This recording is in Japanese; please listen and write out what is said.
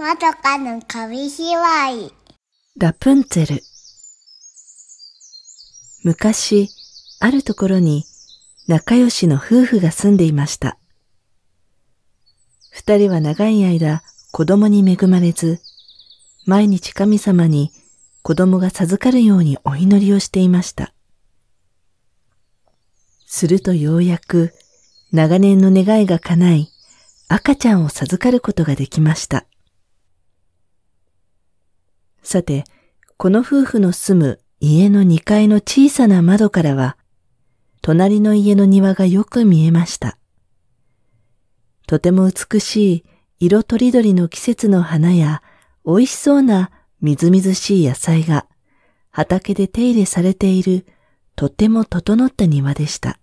まどかの紙芝い。ラプンツェル。昔、あるところに仲良しの夫婦が住んでいました。二人は長い間子供に恵まれず、毎日神様に子供が授かるようにお祈りをしていました。するとようやく長年の願いが叶い、赤ちゃんを授かることができました。さて、この夫婦の住む家の2階の小さな窓からは、隣の家の庭がよく見えました。とても美しい色とりどりの季節の花や美味しそうなみずみずしい野菜が畑で手入れされているとても整った庭でした。